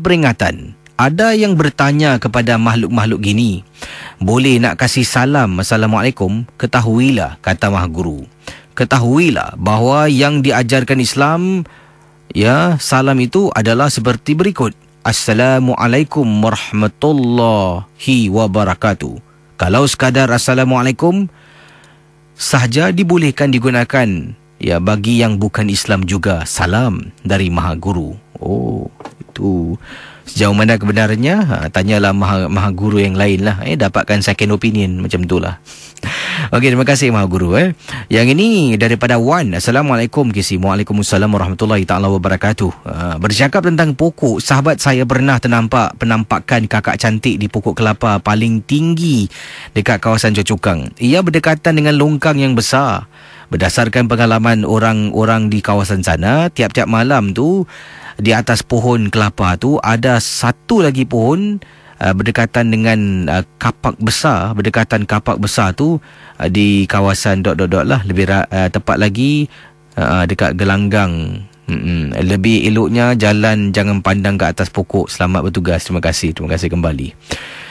peringatan. Ada yang bertanya kepada makhluk-makhluk gini, boleh nak kasih salam Assalamualaikum? Ketahuilah, kata Mahguru. Ketahuilah bahawa yang diajarkan Islam, ya salam itu adalah seperti berikut. Assalamualaikum warahmatullahi wabarakatuh. Kalau sekadar Assalamualaikum, sahaja dibolehkan digunakan ya bagi yang bukan Islam juga salam dari Maha Guru. Oh, tu sejauh mana kebenarannya ha, tanyalah maha, maha guru yang lain lah eh, dapatkan second opinion macam tu lah ok terima kasih maha guru eh. yang ini daripada Wan Assalamualaikum Kisi Waalaikumsalam Warahmatullahi Ta'ala Wabarakatuh ha, bercakap tentang pokok sahabat saya pernah ternampak penampakan kakak cantik di pokok kelapa paling tinggi dekat kawasan Cucukang ia berdekatan dengan longkang yang besar Berdasarkan pengalaman orang-orang di kawasan sana, tiap-tiap malam tu di atas pohon kelapa tu ada satu lagi pohon uh, berdekatan dengan uh, kapak besar berdekatan kapak besar tu uh, di kawasan dot dot dot lah lebih uh, tepat lagi uh, dekat gelanggang Mm-mm. lebih eloknya jalan jangan pandang ke atas pokok selamat bertugas terima kasih terima kasih kembali